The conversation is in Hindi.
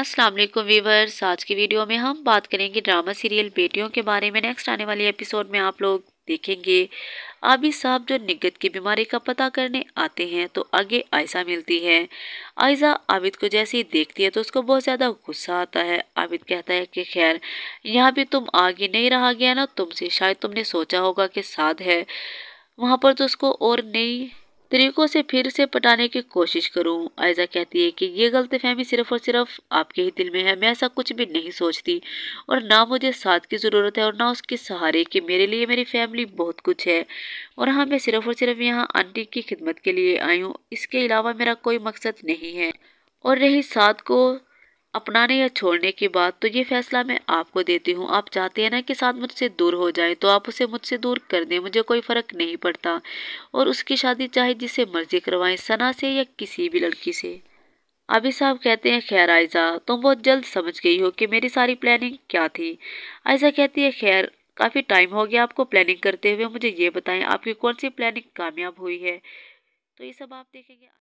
अस्सलाम वालेकुम वीवर्स आज की वीडियो में हम बात करेंगे ड्रामा सीरियल बेटियों के बारे में नेक्स्ट आने वाले एपिसोड में आप लोग देखेंगे आबिद साहब जो निगत की बीमारी का पता करने आते हैं तो आगे आयसा मिलती है आयजा आबिद को जैसे ही देखती है तो उसको बहुत ज़्यादा गुस्सा आता है आबिद कहता है कि खैर यहाँ भी तुम आगे नहीं रहा गया ना तुमसे शायद तुमने सोचा होगा कि साध है वहाँ पर तो उसको और नई तरीकों से फिर से पटाने की कोशिश करूं। आयजा कहती है कि ये गलत फहमी सिर्फ और सिर्फ आपके ही दिल में है मैं ऐसा कुछ भी नहीं सोचती और ना मुझे साथ की ज़रूरत है और ना उसके सहारे कि मेरे लिए मेरी फैमिली बहुत कुछ है और हाँ मैं सिर्फ और सिर्फ यहाँ आंटी की खिदमत के लिए आई हूँ इसके अलावा मेरा कोई मकसद नहीं है और रही साथ को अपनाने या छोड़ने की बात तो ये फैसला मैं आपको देती हूँ आप चाहते हैं ना कि साथ मुझसे दूर हो जाए तो आप उसे मुझसे दूर कर दें मुझे कोई फ़र्क नहीं पड़ता और उसकी शादी चाहे जिसे मर्जी करवाएं सना से या किसी भी लड़की से अभी साहब कहते हैं खैर आयजा तुम बहुत जल्द समझ गई हो कि मेरी सारी प्लानिंग क्या थी आयजा कहती है खैर काफ़ी टाइम हो गया आपको प्लानिंग करते हुए मुझे ये बताएं आपकी कौन सी प्लानिंग कामयाब हुई है तो ये सब आप देखेंगे